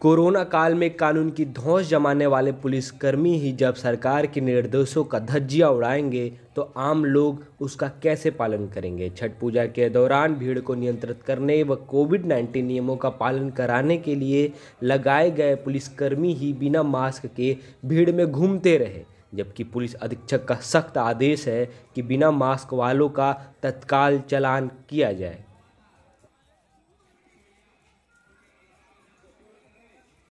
corona काल में कानून की धौस जमाने वाले पुलिसकर्मी ही जब सरकार के निर्देशों का धज्जिया उड़ाएंगे तो आम लोग उसका कैसे पालन करेंगे छठ पूजा के दौरान भीड़ को नियंत्रित करने व कोविड 19 नियमों का पालन कराने के लिए लगाए गए पुलिसकर्मी ही बिना मास्क के भीड़ में घूमते रहे जबकि पुलिस अधीक्षक का सख्त आदेश है कि बिना मास्क वालों का तत्काल चलान किया जाए